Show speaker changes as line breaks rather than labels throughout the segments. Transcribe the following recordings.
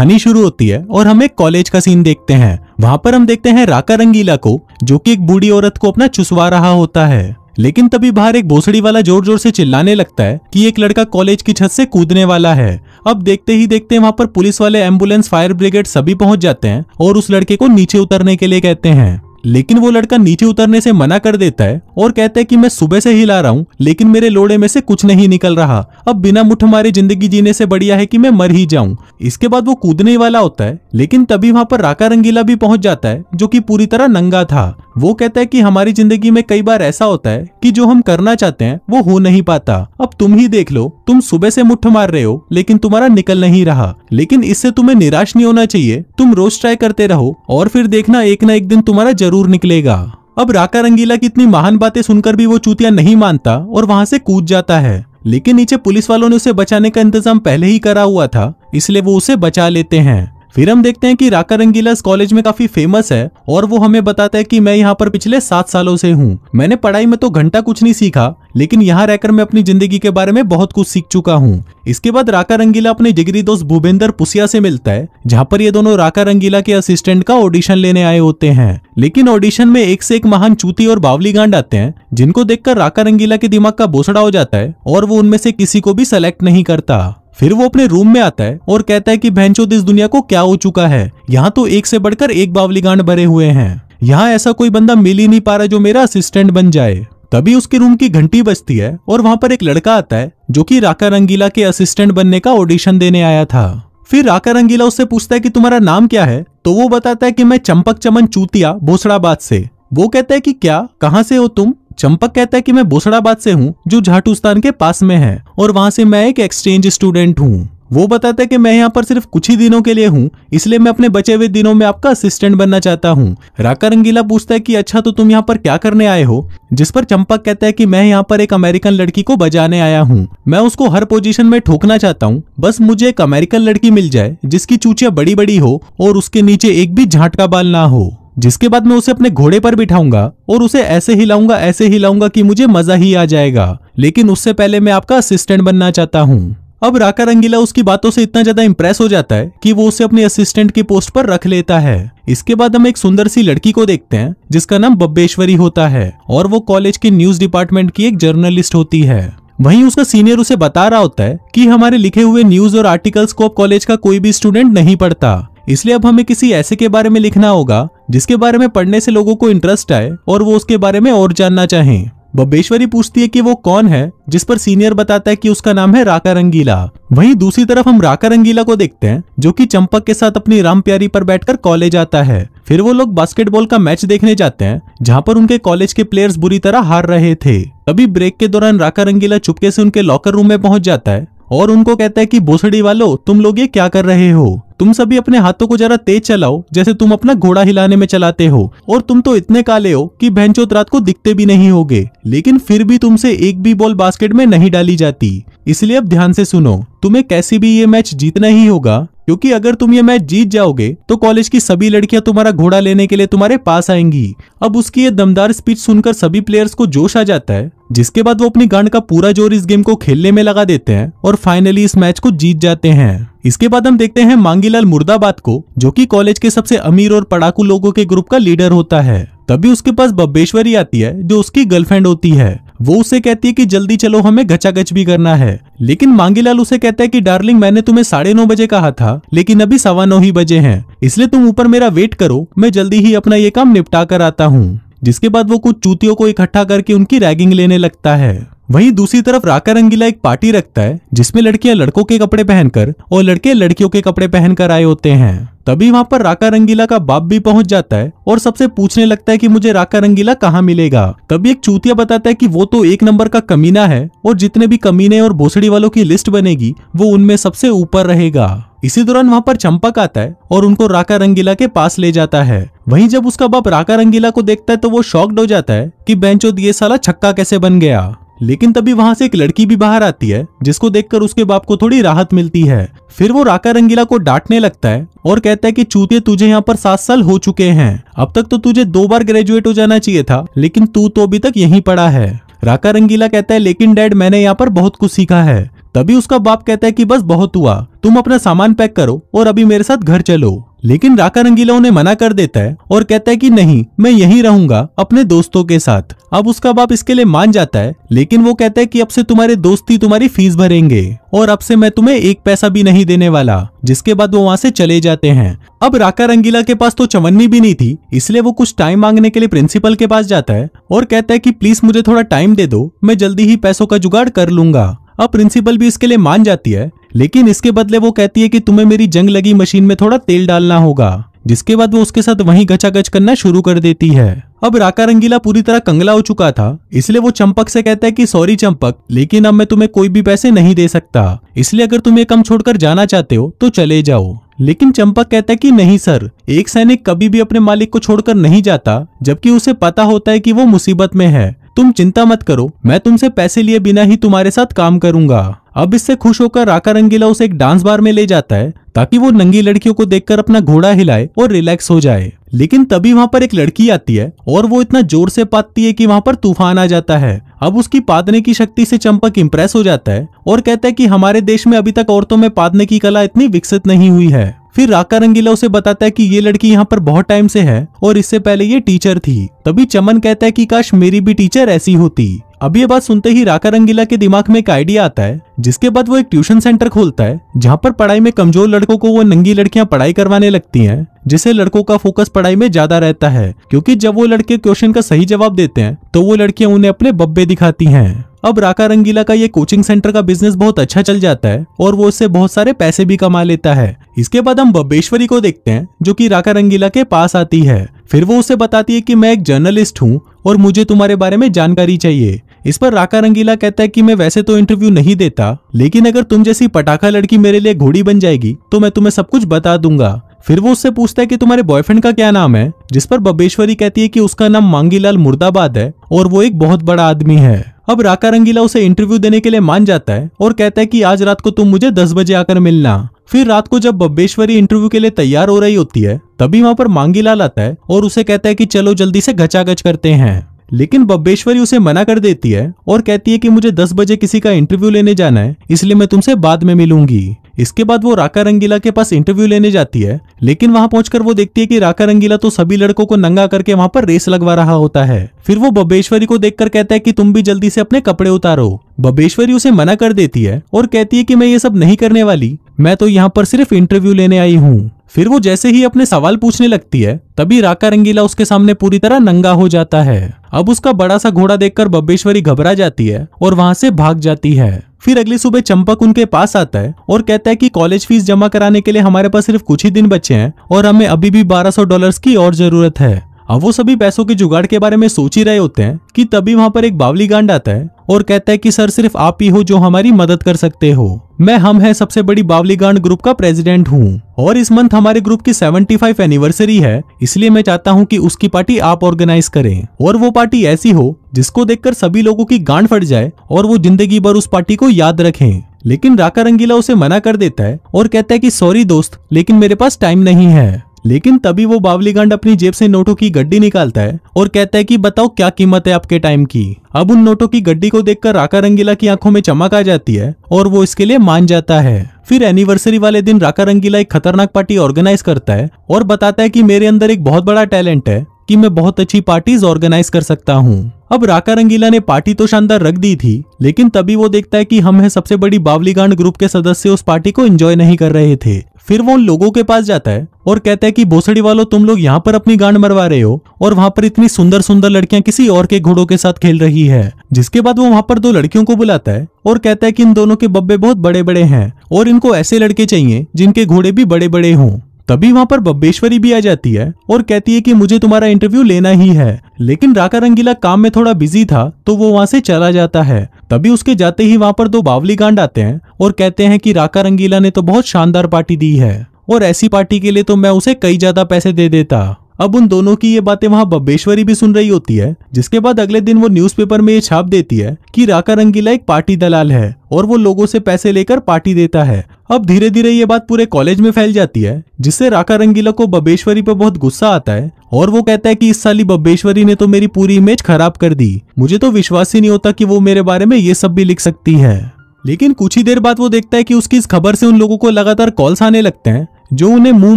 कहानी शुरू होती है और हम एक कॉलेज का सीन देखते हैं वहाँ पर हम देखते हैं राका रंगीला को जो कि एक बूढ़ी औरत को अपना चुसवा रहा होता है लेकिन तभी बाहर एक भोसड़ी वाला जोर जोर से चिल्लाने लगता है कि एक लड़का कॉलेज की छत से कूदने वाला है अब देखते ही देखते वहाँ पर पुलिस वाले एम्बुलेंस फायर ब्रिगेड सभी पहुंच जाते हैं और उस लड़के को नीचे उतरने के लिए कहते हैं लेकिन वो लड़का नीचे उतरने से मना कर देता है और कहते कि मैं सुबह से ही ला रहा हूँ लेकिन मेरे लोड़े में से कुछ नहीं निकल रहा अब बिना मुठ मारे जिंदगी जीने से बढ़िया है कि मैं मर ही जाऊं इसके बाद वो कूदने वाला होता है लेकिन तभी वहाँ पर राका रंगीला भी पहुंच जाता है जो की पूरी तरह नंगा था वो कहता है कि हमारी जिंदगी में कई बार ऐसा होता है कि जो हम करना चाहते हैं वो हो नहीं पाता अब तुम ही देख लो तुम सुबह से मुठ मार रहे हो लेकिन तुम्हारा निकल नहीं रहा लेकिन इससे तुम्हें निराश नहीं होना चाहिए तुम रोज ट्राई करते रहो और फिर देखना एक ना एक दिन तुम्हारा जरूर निकलेगा अब राका रंगीला की इतनी महान बातें सुनकर भी वो चूतिया नहीं मानता और वहां से कूद जाता है लेकिन नीचे पुलिस वालों ने उसे बचाने का इंतजाम पहले ही करा हुआ था इसलिए वो उसे बचा लेते हैं फिर हम देखते हैं कि राका रंगीला इस कॉलेज में काफी फेमस है और वो हमें बताता है कि मैं यहाँ पर पिछले सात सालों से हूँ मैंने पढ़ाई में तो घंटा कुछ नहीं सीखा लेकिन यहाँ रहकर मैं अपनी जिंदगी के बारे में बहुत कुछ सीख चुका हूँ इसके बाद राका रंगीला अपने जिगरी दोस्त भूपेंद्र पुसिया से मिलता है जहाँ पर ये दोनों राका रंगीला के असिस्टेंट का ऑडिशन लेने आए होते हैं लेकिन ऑडिशन में एक से एक महान चूती और बावली गांड आते हैं जिनको देखकर राका रंगीला के दिमाग का बोसड़ा हो जाता है और वो उनमें से किसी को भी सेलेक्ट नहीं करता फिर वो अपने रूम में आता है और कहता है कि भैंचोद इस दुनिया को क्या हो चुका है यहाँ तो एक से बढ़कर एक बावली गांड भरे हुए हैं यहाँ ऐसा कोई बंदा मिल ही नहीं पा रहा जो मेरा असिस्टेंट बन जाए तभी उसके रूम की घंटी बजती है और वहां पर एक लड़का आता है जो कि राका रंगीला के असिस्टेंट बनने का ऑडिशन देने आया था फिर राका रंगीला उससे पूछता है कि तुम्हारा नाम क्या है तो वो बताता है कि मैं चंपक चमन चूतिया भोसड़ाबाद से वो कहता है कि क्या कहाँ से हो तुम चंपक कहता है कि मैं बोसड़ाबाद से हूँ जो झाटूस्तान के पास में है और वहाँ से मैं एक एक्सचेंज स्टूडेंट हूँ वो बताता है कि मैं यहाँ पर सिर्फ कुछ ही दिनों के लिए हूँ इसलिए मैं अपने बचे हुए दिनों में आपका असिस्टेंट बनना चाहता हूँ राका रंगीला पूछता है कि अच्छा तो तुम यहाँ पर क्या करने आए हो जिस पर चंपक कहता है कि मैं यहाँ पर एक अमेरिकन लड़की को बजाने आया हूँ मैं उसको हर पोजीशन में ठोकना चाहता हूँ बस मुझे एक अमेरिकन लड़की मिल जाए जिसकी चूचिया बड़ी बड़ी हो और उसके नीचे एक भी झाटका बाल ना हो जिसके बाद मैं उसे अपने घोड़े पर बिठाऊंगा और उसे ऐसे ही लाऊंगा ऐसे ही लाऊंगा कि मुझे मजा ही आ जाएगा लेकिन उससे पहले मैं आपका असिस्टेंट बनना चाहता हूँ अब राका रंगीला उसकी बातों से इतना ज्यादा इंप्रेस हो जाता है कि वो उसे अपने असिस्टेंट की पोस्ट पर रख लेता है इसके बाद हम एक सुंदर सी लड़की को देखते हैं जिसका नाम बब्बेश्वरी होता है और वो कॉलेज के न्यूज डिपार्टमेंट की एक जर्नलिस्ट होती है वहीं उसका सीनियर उसे बता रहा होता है कि हमारे लिखे हुए न्यूज और आर्टिकल्स को अब कॉलेज का कोई भी स्टूडेंट नहीं पढ़ता इसलिए अब हमें किसी ऐसे के बारे में लिखना होगा जिसके बारे में पढ़ने से लोगों को इंटरेस्ट आए और वो उसके बारे में और जानना चाहें बब्बेश्वरी पूछती है कि वो कौन है जिस पर सीनियर बताता है कि उसका नाम है राका रंगीला वहीं दूसरी तरफ हम राका रंगीला को देखते हैं जो कि चंपक के साथ अपनी राम प्यारी पर बैठकर कॉलेज आता है फिर वो लोग बास्केटबॉल का मैच देखने जाते हैं जहां पर उनके कॉलेज के प्लेयर्स बुरी तरह हार रहे थे तभी ब्रेक के दौरान राका रंगीला चुपके से उनके लॉकर रूम में पहुंच जाता है और उनको कहता है कि भोसड़ी वालो तुम लोग ये क्या कर रहे हो तुम सभी अपने हाथों को जरा तेज चलाओ जैसे तुम अपना घोड़ा हिलाने में चलाते हो और तुम तो इतने काले हो कि बहनचोत रात को दिखते भी नहीं होगे लेकिन फिर भी तुमसे एक भी बॉल बास्केट में नहीं डाली जाती इसलिए अब ध्यान से सुनो तुम्हें कैसे भी ये मैच जीतना ही होगा क्योंकि अगर तुम ये मैच जीत जाओगे तो कॉलेज की सभी लड़कियां तुम्हारा घोड़ा लेने के लिए तुम्हारे पास आएंगी अब उसकी ये दमदार स्पीच सुनकर सभी प्लेयर्स को जोश आ जाता है जिसके बाद वो अपनी गांड का पूरा जोर इस गेम को खेलने में लगा देते हैं और फाइनली इस मैच को जीत जाते हैं इसके बाद हम देखते हैं मांगीलाल मुर्दाबाद को जो कि कॉलेज के सबसे अमीर और पड़ाकू लोगों के ग्रुप का लीडर होता है तभी उसके पास बब्बेश्वरी आती है जो उसकी गर्लफ्रेंड होती है वो उसे कहती है कि जल्दी चलो हमें गच भी करना है लेकिन मांगीलाल उसे कहता है कि डार्लिंग मैंने तुम्हें साढ़े नौ बजे कहा था लेकिन अभी सवा नौ ही बजे हैं इसलिए तुम ऊपर मेरा वेट करो मैं जल्दी ही अपना ये काम निपटा कर आता हूँ जिसके बाद वो कुछ चूतियों को इकट्ठा करके उनकी रैगिंग लेने लगता है वहीं दूसरी तरफ राका रंगीला एक पार्टी रखता है जिसमें लड़कियां लड़कों के कपड़े पहनकर और लड़के लड़कियों के कपड़े पहनकर आए होते हैं तभी वहां पर राका रंगीला का बाप भी पहुंच जाता है और सबसे पूछने लगता है कि मुझे राका रंगीला कहाँ मिलेगा तभी एक चूतिया बताता है कि वो तो एक नंबर का कमीना है और जितने भी कमीने और भोसड़ी वालों की लिस्ट बनेगी वो उनमें सबसे ऊपर रहेगा इसी दौरान वहाँ पर चंपक आता है और उनको राका रंगीला के पास ले जाता है वहीं जब उसका बाप राका रंगीला को देखता है तो वो शॉक्ड हो जाता है कि बेंचो ये साला छक्का कैसे बन गया लेकिन तभी वहां से एक लड़की भी बाहर आती है जिसको देखकर उसके बाप को थोड़ी राहत मिलती है फिर वो राका रंगीला को डांटने लगता है और कहता है कि चूते तुझे यहाँ पर सात साल हो चुके हैं अब तक तो तुझे दो बार ग्रेजुएट हो जाना चाहिए था लेकिन तू तो अभी तक यहीं पड़ा है राका रंगीला कहता है लेकिन डैड मैंने यहाँ पर बहुत कुछ सीखा है तभी उसका बाप कहता है कि बस बहुत हुआ तुम अपना सामान पैक करो और अभी मेरे साथ घर चलो लेकिन राका रंगीला उन्हें मना कर देता है और कहता है कि नहीं मैं यहीं रहूंगा अपने दोस्तों के साथ अब उसका बाप इसके लिए मान जाता है लेकिन वो कहता है कि अब से तुम्हारे दोस्ती तुम्हारी फीस भरेंगे और अब से मैं तुम्हें एक पैसा भी नहीं देने वाला जिसके बाद वो वहाँ से चले जाते हैं अब राका रंगीला के पास तो चवन्नी भी नहीं थी इसलिए वो कुछ टाइम मांगने के लिए प्रिंसिपल के पास जाता है और कहता है की प्लीज मुझे थोड़ा टाइम दे दो मैं जल्दी ही पैसों का जुगाड़ कर लूंगा अब प्रिंसिपल भी इसके लिए मान जाती है लेकिन इसके बदले वो कहती है कि तुम्हें मेरी जंग लगी मशीन में थोड़ा तेल डालना होगा जिसके बाद वो उसके साथ वहीं गचागच करना शुरू कर देती है अब राका रंगीला पूरी तरह कंगला हो चुका था इसलिए वो चंपक से कहता है कि सॉरी चंपक लेकिन अब मैं तुम्हें कोई भी पैसे नहीं दे सकता इसलिए अगर तुम ये कम छोड़कर जाना चाहते हो तो चले जाओ लेकिन चंपक कहता है कि नहीं सर एक सैनिक कभी भी अपने मालिक को छोड़कर नहीं जाता जबकि उसे पता होता है कि वो मुसीबत में है तुम चिंता मत करो मैं तुमसे पैसे लिए बिना ही तुम्हारे साथ काम करूंगा अब इससे खुश होकर राका रंगीला उसे एक डांस बार में ले जाता है ताकि वो नंगी लड़कियों को देखकर अपना घोड़ा हिलाए और रिलैक्स हो जाए लेकिन तभी वहाँ पर एक लड़की आती है और वो इतना जोर से पाती है कि वहाँ पर तूफान आ जाता है अब उसकी पादने की शक्ति से चंपक इम्प्रेस हो जाता है और कहता है कि हमारे देश में अभी तक औरतों में पादने की कला इतनी विकसित नहीं हुई है फिर राका रंगीला उसे बताता है कि ये लड़की यहाँ पर बहुत टाइम से है और इससे पहले ये टीचर थी तभी चमन कहता है कि काश मेरी भी टीचर ऐसी होती अब ये बात सुनते ही राका रंगीला के दिमाग में एक आइडिया आता है जिसके बाद वो एक ट्यूशन सेंटर खोलता है जहाँ पर पढ़ाई में कमजोर लड़कों को वो नंगी लड़कियाँ पढ़ाई करवाने लगती हैं जिसे लड़कों का फोकस पढ़ाई में ज्यादा रहता है क्योंकि जब वो लड़के क्वेश्चन का सही जवाब देते हैं तो वो लड़कियां उन्हें अपने बब्बे दिखाती है अब राका रंगीला का ये कोचिंग सेंटर का बिजनेस बहुत अच्छा चल जाता है और वो उससे बहुत सारे पैसे भी कमा लेता है इसके बाद हम बब्बेश्वरी को देखते हैं जो कि राका रंगीला के पास आती है फिर वो उसे बताती है कि मैं एक जर्नलिस्ट हूँ और मुझे तुम्हारे बारे में जानकारी चाहिए इस पर राका रंगीला कहता है कि मैं वैसे तो इंटरव्यू नहीं देता लेकिन अगर तुम जैसी पटाखा लड़की मेरे लिए घोड़ी बन जाएगी तो मैं तुम्हें सब कुछ बता दूंगा फिर वो उससे पूछता है कि तुम्हारे बॉयफ्रेंड का क्या नाम है जिस पर बबेश्वरी कहती है कि उसका नाम मांगीलाल मुर्दाबाद है और वो एक बहुत बड़ा आदमी है अब राका रंगीला उसे इंटरव्यू देने के लिए मान जाता है और कहता है कि आज रात को तुम मुझे दस बजे आकर मिलना फिर रात को जब बब्बेश्वरी इंटरव्यू के लिए तैयार हो रही होती है तभी वहां पर मांगीलाल आता है और उसे कहता है कि चलो जल्दी से घचाघच करते हैं लेकिन बब्बेश्वरी उसे मना कर देती है और कहती है कि मुझे दस बजे किसी का इंटरव्यू लेने जाना है इसलिए मैं तुमसे बाद में मिलूंगी इसके बाद वो राका रंगीला के पास इंटरव्यू लेने जाती है लेकिन वहां पहुंचकर वो देखती है कि राका रंगीला तो सभी लड़कों को नंगा करके वहां पर रेस लगवा रहा होता है फिर वो बबेश्वरी को देखकर कहता है कि तुम भी जल्दी से अपने कपड़े उतारो बबेश्वरी उसे मना कर देती है और कहती है कि मैं ये सब नहीं करने वाली मैं तो यहाँ पर सिर्फ इंटरव्यू लेने आई हूँ फिर वो जैसे ही अपने सवाल पूछने लगती है तभी राका रंगीला उसके सामने पूरी तरह नंगा हो जाता है अब उसका बड़ा सा घोड़ा देखकर बब्बेश्वरी घबरा जाती है और वहां से भाग जाती है फिर अगली सुबह चंपक उनके पास आता है और कहता है कि कॉलेज फीस जमा कराने के लिए हमारे पास सिर्फ कुछ ही दिन बचे हैं और हमें अभी भी 1200 डॉलर्स की और जरूरत है अब वो सभी पैसों के जुगाड़ के बारे में सोच ही रहे होते हैं कि तभी वहाँ पर एक बावली गांड आता है और कहता है कि सर सिर्फ आप ही हो जो हमारी मदद कर सकते हो मैं हम है सबसे बड़ी बावली गांड ग्रुप का प्रेसिडेंट हूँ और इस मंथ हमारे ग्रुप की 75 एनिवर्सरी है इसलिए मैं चाहता हूँ कि उसकी पार्टी आप ऑर्गेनाइज करें और वो पार्टी ऐसी हो जिसको देखकर सभी लोगों की गांड फट जाए और वो जिंदगी भर उस पार्टी को याद रखें लेकिन राका रंगीला उसे मना कर देता है और कहता है कि सॉरी दोस्त लेकिन मेरे पास टाइम नहीं है लेकिन तभी वो गांड अपनी जेब से नोटों की गड्डी निकालता है और कहता है कि बताओ क्या कीमत है आपके टाइम की अब उन नोटों की गड्डी को देखकर राका रंगीला की आंखों में चमक आ जाती है और वो इसके लिए मान जाता है फिर एनिवर्सरी वाले दिन राका रंगीला एक खतरनाक पार्टी ऑर्गेनाइज करता है और बताता है कि मेरे अंदर एक बहुत बड़ा टैलेंट है कि मैं बहुत अच्छी पार्टीज ऑर्गेनाइज कर सकता हूँ अब राका रंगीला ने पार्टी तो शानदार रख दी थी लेकिन तभी वो देखता है कि हम है सबसे बड़ी बावली गांड ग्रुप के सदस्य उस पार्टी को एंजॉय नहीं कर रहे थे फिर वो उन लोगों के पास जाता है और कहता है कि भोसड़ी वालों तुम लोग यहाँ पर अपनी गांड मरवा रहे हो और वहाँ पर इतनी सुंदर सुंदर लड़कियां किसी और के घोड़ों के साथ खेल रही है जिसके बाद वो वहाँ पर दो लड़कियों को बुलाता है और कहता है कि इन दोनों के बब्बे बहुत बड़े बड़े हैं और इनको ऐसे लड़के चाहिए जिनके घोड़े भी बड़े बड़े हों तभी वहां पर बब्बेश्वरी भी आ जाती है और कहती है कि मुझे तुम्हारा इंटरव्यू लेना ही है लेकिन राका रंगीला काम में थोड़ा बिजी था तो वो वहां से चला जाता है तभी उसके जाते ही वहां पर दो बावली गांड आते हैं और कहते हैं कि राका रंगीला ने तो बहुत शानदार पार्टी दी है और ऐसी पार्टी के लिए तो मैं उसे कई ज्यादा पैसे दे देता अब उन दोनों की ये बातें वहाँ बब्बेश्वरी भी सुन रही होती है जिसके बाद अगले दिन वो न्यूज़पेपर में ये छाप देती है कि राका रंगीला एक पार्टी दलाल है और वो लोगों से पैसे लेकर पार्टी देता है अब धीरे धीरे ये बात पूरे कॉलेज में फैल जाती है जिससे राका रंगीला को बबेश्वरी पर बहुत गुस्सा आता है और वो कहता है कि इस साली बब्बेश्वरी ने तो मेरी पूरी इमेज खराब कर दी मुझे तो विश्वास ही नहीं होता कि वो मेरे बारे में ये सब भी लिख सकती है लेकिन कुछ ही देर बाद वो देखता है कि उसकी इस खबर से उन लोगों को लगातार कॉल्स आने लगते हैं जो उन्हें मुंह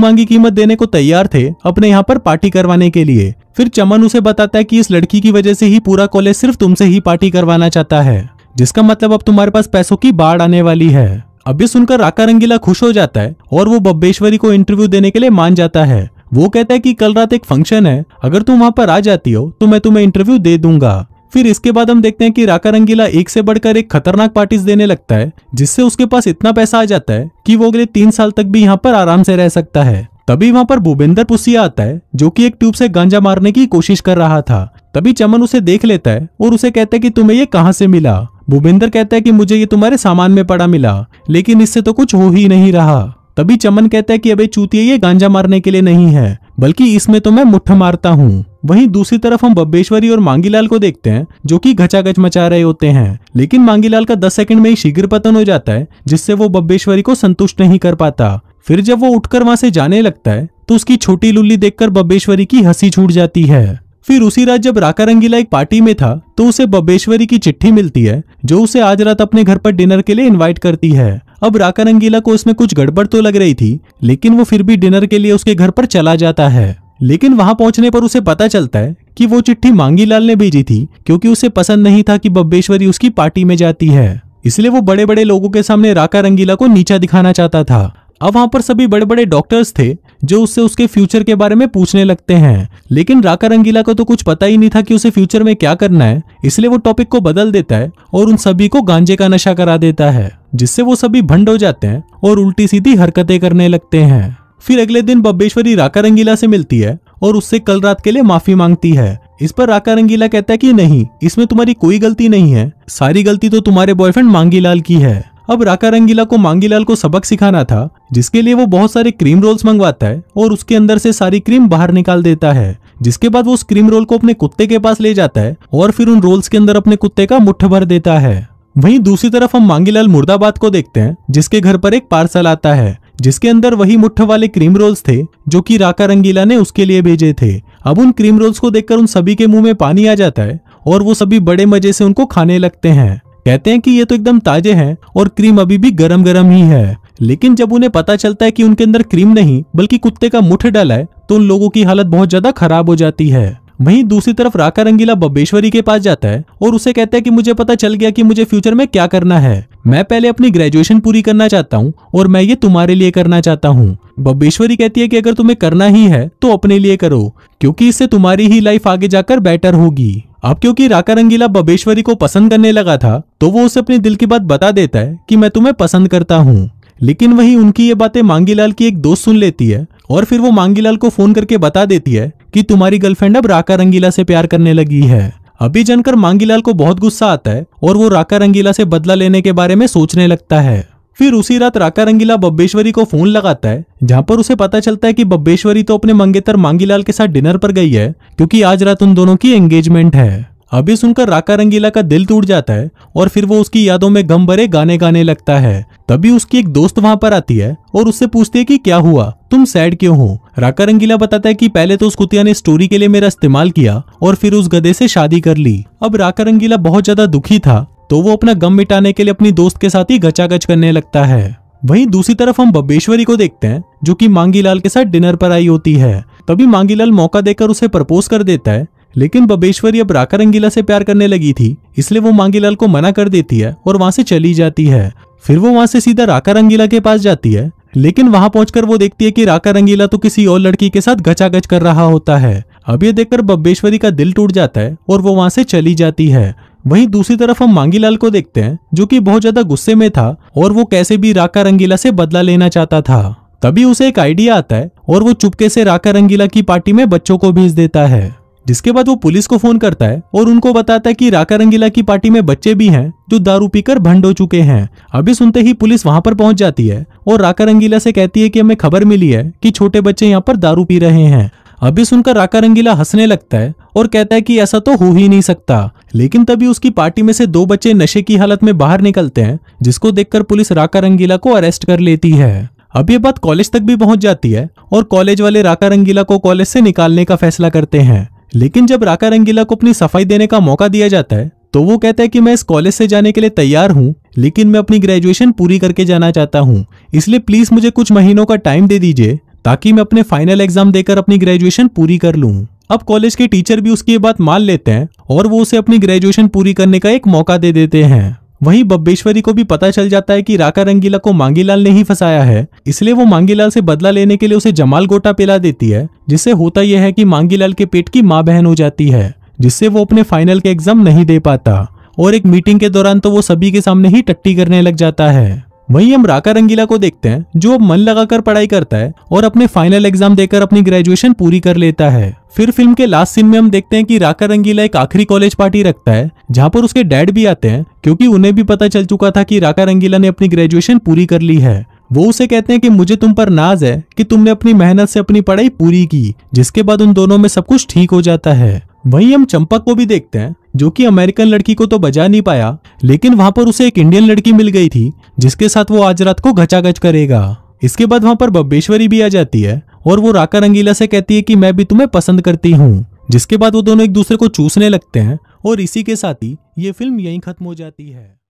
मांगी कीमत देने को तैयार थे अपने यहाँ पर पार्टी करवाने के लिए फिर चमन उसे बताता है कि इस लड़की की वजह से ही पूरा कॉलेज सिर्फ तुमसे ही पार्टी करवाना चाहता है जिसका मतलब अब तुम्हारे पास पैसों की बाढ़ आने वाली है अब ये सुनकर राका रंगीला खुश हो जाता है और वो बब्बेश्वरी को इंटरव्यू देने के लिए मान जाता है वो कहता है कि कल रात एक फंक्शन है अगर तुम वहाँ पर आ जाती हो तो मैं तुम्हें इंटरव्यू दे दूंगा फिर इसके बाद हम देखते हैं कि राका रंगीला एक से बढ़कर एक खतरनाक पार्टीज देने लगता है जिससे उसके पास इतना पैसा आ जाता है कि वो अगले तीन साल तक भी यहाँ पर आराम से रह सकता है तभी वहाँ पर भूपेंद्र पुसिया आता है जो कि एक ट्यूब से गांजा मारने की कोशिश कर रहा था तभी चमन उसे देख लेता है और उसे कहता है कि तुम्हें ये कहाँ से मिला भूपेंद्र कहता है कि मुझे ये तुम्हारे सामान में पड़ा मिला लेकिन इससे तो कुछ हो ही नहीं रहा तभी चमन कहता है कि अबे चूतिया ये गांजा मारने के लिए नहीं है बल्कि इसमें तो मैं मुठ मारता हूँ वहीं दूसरी तरफ हम बब्बेश्वरी और मांगीलाल को देखते हैं जो कि घचाघच मचा रहे होते हैं लेकिन मांगीलाल का 10 सेकंड में ही शीघ्र पतन हो जाता है जिससे वो बब्बेश्वरी को संतुष्ट नहीं कर पाता फिर जब वो उठकर वहां से जाने लगता है तो उसकी छोटी लुल्ली देखकर बब्बेश्वरी की हंसी छूट जाती है फिर उसी रात जब राका रंगीला एक पार्टी में था तो उसे बबेश्वरी की चिट्ठी मिलती है जो उसे आज रात अपने घर पर डिनर के लिए इनवाइट करती है अब राका रंगीला को उसमें कुछ गड़बड़ तो लग रही थी लेकिन वो फिर भी डिनर के लिए उसके घर पर चला जाता है लेकिन वहां पहुंचने पर उसे पता चलता है कि वो चिट्ठी मांगीलाल ने भेजी थी क्योंकि उसे पसंद नहीं था कि बब्बेश्वरी उसकी पार्टी में जाती है इसलिए वो बड़े बड़े लोगों के सामने राका रंगीला को नीचा दिखाना चाहता था अब वहां पर सभी बड़े बड़े डॉक्टर्स थे जो उससे उसके फ्यूचर के बारे में पूछने लगते हैं लेकिन राका रंगीला को तो कुछ पता ही नहीं था कि उसे फ्यूचर में क्या करना है इसलिए वो टॉपिक को बदल देता है और उन सभी को गांजे का नशा करा देता है जिससे वो सभी भंड हो जाते हैं और उल्टी सीधी हरकतें करने लगते हैं फिर अगले दिन बब्बेश्वरी राका रंगीला से मिलती है और उससे कल रात के लिए माफी मांगती है इस पर राका रंगीला कहता है कि नहीं इसमें तुम्हारी कोई गलती नहीं है सारी गलती तो तुम्हारे बॉयफ्रेंड मांगीलाल की है अब राका रंगीला को मांगीलाल को सबक सिखाना था जिसके लिए वो बहुत सारे क्रीम रोल्स मंगवाता है और उसके अंदर से सारी क्रीम बाहर निकाल देता है जिसके बाद वो उस क्रीम रोल को अपने कुत्ते के पास ले जाता है और फिर उन रोल्स के अंदर अपने कुत्ते का मुठ भर देता है वहीं दूसरी तरफ हम मांगीलाल मुर्दाबाद को देखते हैं जिसके घर पर एक पार्सल आता है जिसके अंदर वही मुठ्ठ वाले क्रीम रोल्स थे जो कि राका रंगीला ने उसके लिए भेजे थे अब उन क्रीम रोल्स को देखकर उन सभी के मुंह में पानी आ जाता है और वो सभी बड़े मजे से उनको खाने लगते हैं कहते हैं कि ये तो एकदम ताजे हैं और क्रीम अभी भी गरम गरम ही है लेकिन जब उन्हें पता चलता है कि उनके अंदर क्रीम नहीं बल्कि कुत्ते का मुठ डाला है तो उन लोगों की हालत बहुत ज्यादा खराब हो जाती है वहीं दूसरी तरफ राका रंगीला बब्बेश्वरी के पास जाता है और उसे कहता है कि मुझे पता चल गया कि मुझे फ्यूचर में क्या करना है मैं पहले अपनी ग्रेजुएशन पूरी करना चाहता हूँ और मैं ये तुम्हारे लिए करना चाहता हूँ बब्बेश्वरी कहती है कि अगर तुम्हें करना ही है तो अपने लिए करो क्योंकि इससे तुम्हारी ही लाइफ आगे जाकर बेटर होगी अब क्योंकि राका रंगीला बबेश्वरी को पसंद करने लगा था तो वो उसे अपने दिल की बात बता देता है कि मैं तुम्हें पसंद करता हूँ लेकिन वही उनकी ये बातें मांगीलाल की एक दोस्त सुन लेती है और फिर वो मांगीलाल को फोन करके बता देती है कि तुम्हारी गर्लफ्रेंड अब राका रंगीला से प्यार करने लगी है अभी जनकर मांगीलाल को बहुत गुस्सा आता है और वो राका रंगीला से बदला लेने के बारे में सोचने लगता है फिर उसी रात राका रंगीला बब्बेश्वरी को फोन लगाता है जहां पर उसे पता चलता है कि बब्बेश्वरी तो अपने मंगेतर मांगीलाल के साथ डिनर पर गई है क्योंकि आज रात उन दोनों की एंगेजमेंट है अभी सुनकर राका रंगीला का दिल टूट जाता है और फिर वो उसकी यादों में गम भरे गाने गाने लगता है तभी उसकी एक दोस्त वहां पर आती है और उससे पूछती है कि क्या हुआ तुम सैड क्यों हो राका रंगीला बताता है कि पहले तो उस कुतिया ने स्टोरी के लिए मेरा इस्तेमाल किया और फिर उस गधे से शादी कर ली अब राका रंगीला बहुत ज्यादा दुखी था तो वो अपना गम मिटाने के लिए अपनी दोस्त के साथ ही गचागच करने लगता है वहीं दूसरी तरफ हम बब्बेश्वरी को देखते हैं जो कि मांगीलाल के साथ डिनर पर आई होती है तभी मांगीलाल मौका देकर उसे प्रपोज कर देता है लेकिन बबेश्वरी अब राका रंगीला से प्यार करने लगी थी इसलिए वो मांगीलाल को मना कर देती है और वहां से चली जाती है फिर वो वहां से सीधा राका रंगीला के पास जाती है लेकिन वहां पहुंचकर वो देखती है कि राका रंगीला तो किसी और लड़की के साथ गचागच कर रहा होता है अब ये देखकर बब्बेश्वरी का दिल टूट जाता है और वो वहां से चली जाती है वहीं दूसरी तरफ हम मांगीलाल को देखते हैं जो कि बहुत ज्यादा गुस्से में था और वो कैसे भी राका रंगीला से बदला लेना चाहता था तभी उसे एक आइडिया आता है और वो चुपके से राका रंगीला की पार्टी में बच्चों को भेज देता है जिसके बाद वो पुलिस को फोन करता है और उनको बताता है कि राका रंगीला की पार्टी में बच्चे भी हैं जो दारू पीकर भंड हो चुके हैं अभी सुनते ही पुलिस वहां पर पहुंच जाती है और राका रंगीला से कहती है कि हमें खबर मिली है कि छोटे बच्चे यहाँ पर दारू पी रहे हैं अभी सुनकर राका रंगीला हंसने लगता है और कहता है कि ऐसा तो हो ही नहीं सकता लेकिन तभी उसकी पार्टी में से दो बच्चे नशे की हालत में बाहर निकलते हैं जिसको देखकर पुलिस राका रंगीला को अरेस्ट कर लेती है अब ये बात कॉलेज तक भी पहुंच जाती है और कॉलेज वाले राका रंगीला को कॉलेज से निकालने का फैसला करते हैं लेकिन जब राका रंगीला को अपनी सफाई देने का मौका दिया जाता है तो वो कहता है कि मैं इस कॉलेज से जाने के लिए तैयार हूँ लेकिन मैं अपनी ग्रेजुएशन पूरी करके जाना चाहता हूँ इसलिए प्लीज मुझे कुछ महीनों का टाइम दे दीजिए ताकि मैं अपने फाइनल एग्जाम देकर अपनी ग्रेजुएशन पूरी कर लू अब कॉलेज के टीचर भी उसकी ये बात मान लेते हैं और वो उसे अपनी ग्रेजुएशन पूरी करने का एक मौका दे देते हैं वहीं बब्बेश्वरी को भी पता चल जाता है कि राका रंगीला को मांगीलाल ने ही फंसाया है इसलिए वो मांगीलाल से बदला लेने के लिए उसे जमाल गोटा पिला देती है जिससे होता यह है कि मांगीलाल के पेट की माँ बहन हो जाती है जिससे वो अपने फाइनल के एग्जाम नहीं दे पाता और एक मीटिंग के दौरान तो वो सभी के सामने ही टट्टी करने लग जाता है वहीं हम राका रंगीला को देखते हैं जो अब मन लगाकर पढ़ाई करता है और अपने फाइनल एग्जाम देकर अपनी ग्रेजुएशन पूरी कर लेता है फिर फिल्म के लास्ट सीन में हम देखते हैं कि राका रंगीला एक आखिरी कॉलेज पार्टी रखता है जहाँ पर उसके डैड भी आते हैं क्योंकि उन्हें भी पता चल चुका था कि राका रंगीला ने अपनी ग्रेजुएशन पूरी कर ली है वो उसे कहते हैं कि मुझे तुम पर नाज है कि तुमने अपनी मेहनत से अपनी पढ़ाई पूरी की जिसके बाद उन दोनों में सब कुछ ठीक हो जाता है वहीं हम चंपक को भी देखते हैं जो कि अमेरिकन लड़की को तो बजा नहीं पाया लेकिन वहां पर उसे एक इंडियन लड़की मिल गई थी जिसके साथ वो आज रात को घचाघच करेगा इसके बाद वहां पर बब्बेश्वरी भी आ जाती है और वो राका रंगीला से कहती है कि मैं भी तुम्हें पसंद करती हूँ जिसके बाद वो दोनों एक दूसरे को चूसने लगते हैं और इसी के साथ ही ये फिल्म यहीं खत्म हो जाती है